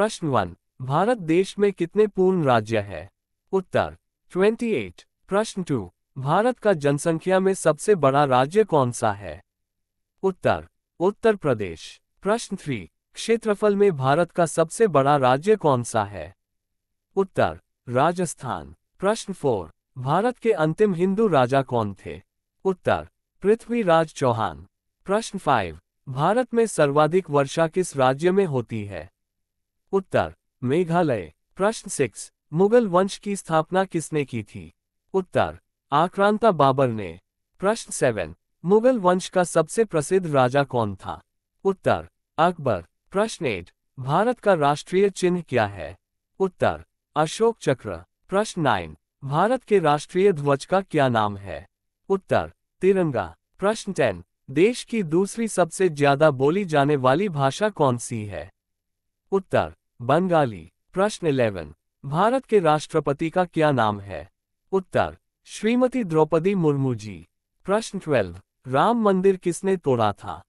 प्रश्न वन भारत देश में कितने पूर्ण राज्य है उत्तर 28 प्रश्न टू भारत का जनसंख्या में सबसे बड़ा राज्य कौन सा है उत्तर उत्तर प्रदेश प्रश्न थ्री क्षेत्रफल में भारत का सबसे बड़ा राज्य कौन सा है उत्तर राजस्थान प्रश्न फोर भारत के अंतिम हिंदू राजा कौन थे उत्तर पृथ्वीराज चौहान प्रश्न फाइव भारत में सर्वाधिक वर्षा किस राज्य में होती है उत्तर मेघालय प्रश्न सिक्स मुगल वंश की स्थापना किसने की थी उत्तर आक्रांता बाबर ने प्रश्न सेवन मुगल वंश का सबसे प्रसिद्ध राजा कौन था उत्तर अकबर प्रश्न एट भारत का राष्ट्रीय चिन्ह क्या है उत्तर अशोक चक्र प्रश्न नाइन भारत के राष्ट्रीय ध्वज का क्या नाम है उत्तर तिरंगा प्रश्न टेन देश की दूसरी सबसे ज्यादा बोली जाने वाली भाषा कौन सी है उत्तर बंगाली प्रश्न इलेवन भारत के राष्ट्रपति का क्या नाम है उत्तर श्रीमती द्रौपदी मुर्मू जी प्रश्न ट्वेल्व राम मंदिर किसने तोड़ा था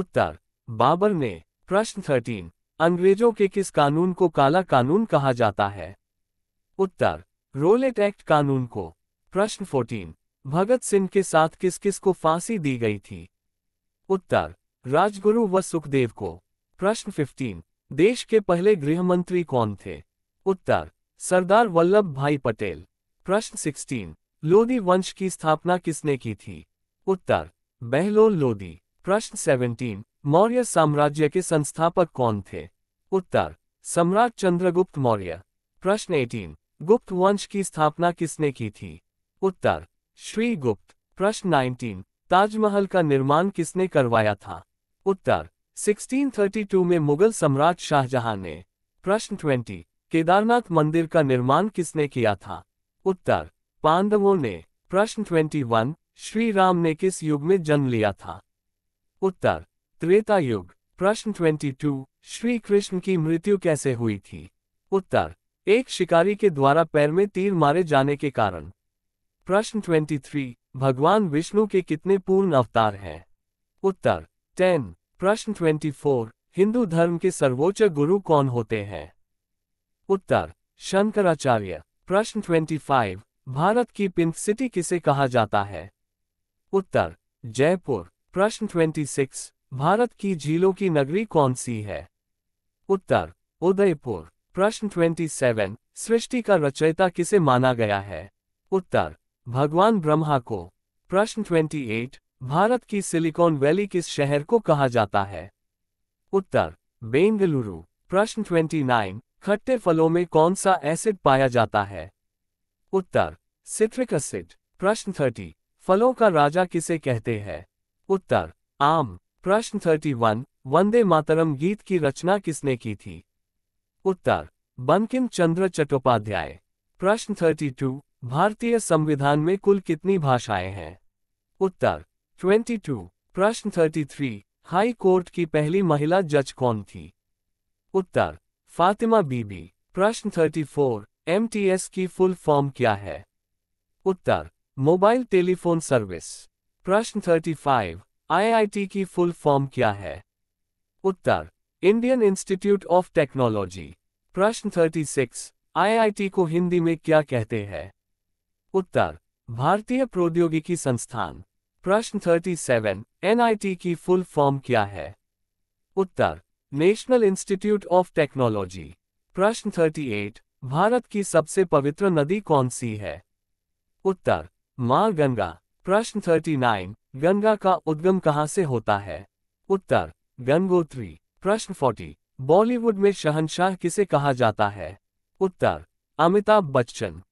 उत्तर बाबर ने प्रश्न थर्टीन अंग्रेजों के किस कानून को काला कानून कहा जाता है उत्तर रोलेट एक्ट कानून को प्रश्न फोर्टीन भगत सिंह के साथ किस किस को फांसी दी गई थी उत्तर राजगुरु व सुखदेव को प्रश्न फिफ्टीन देश के पहले गृह मंत्री कौन थे उत्तर सरदार वल्लभ भाई पटेल प्रश्न 16 लोधी वंश की स्थापना किसने की थी उत्तर बहलोल लोधी प्रश्न 17 मौर्य साम्राज्य के संस्थापक कौन थे उत्तर सम्राट चंद्रगुप्त मौर्य प्रश्न 18 गुप्त वंश की स्थापना किसने की थी उत्तर श्री गुप्त प्रश्न 19 ताजमहल का निर्माण किसने करवाया था उत्तर 1632 में मुगल सम्राट शाहजहां ने प्रश्न 20 केदारनाथ मंदिर का निर्माण किसने किया था उत्तर पांडवों ने प्रश्न 21 श्री राम ने किस युग में जन्म लिया था उत्तर त्रेता युग प्रश्न 22 श्री कृष्ण की मृत्यु कैसे हुई थी उत्तर एक शिकारी के द्वारा पैर में तीर मारे जाने के कारण प्रश्न 23 भगवान विष्णु के कितने पूर्ण अवतार हैं उत्तर टेन प्रश्न 24 हिंदू धर्म के सर्वोच्च गुरु कौन होते हैं उत्तर शंकराचार्य प्रश्न 25 भारत की पिंक सिटी किसे कहा जाता है उत्तर जयपुर प्रश्न 26 भारत की झीलों की नगरी कौन सी है उत्तर उदयपुर प्रश्न 27 सृष्टि का रचयिता किसे माना गया है उत्तर भगवान ब्रह्मा को प्रश्न 28 भारत की सिलिकॉन वैली किस शहर को कहा जाता है उत्तर बेंगलुरु प्रश्न 29 खट्टे फलों में कौन सा एसिड पाया जाता है उत्तर सिट्रिक एसिड प्रश्न 30 फलों का राजा किसे कहते हैं उत्तर आम प्रश्न 31 वंदे मातरम गीत की रचना किसने की थी उत्तर बंकिम चंद्र चट्टोपाध्याय प्रश्न 32 भारतीय संविधान में कुल कितनी भाषाएं हैं उत्तर 22. प्रश्न 33. हाई कोर्ट की पहली महिला जज कौन थी उत्तर फातिमा बीबी प्रश्न 34. एमटीएस की फुल फॉर्म क्या है उत्तर मोबाइल टेलीफोन सर्विस प्रश्न 35. आईआईटी की फुल फॉर्म क्या है उत्तर इंडियन इंस्टीट्यूट ऑफ टेक्नोलॉजी प्रश्न 36. आईआईटी को हिंदी में क्या कहते हैं उत्तर भारतीय प्रौद्योगिकी संस्थान प्रश्न 37 एनआईटी की फुल फॉर्म क्या है उत्तर नेशनल इंस्टीट्यूट ऑफ टेक्नोलॉजी प्रश्न 38 भारत की सबसे पवित्र नदी कौन सी है उत्तर माँ गंगा प्रश्न 39 गंगा का उद्गम कहाँ से होता है उत्तर गंगोत्री प्रश्न 40 बॉलीवुड में शहनशाह किसे कहा जाता है उत्तर अमिताभ बच्चन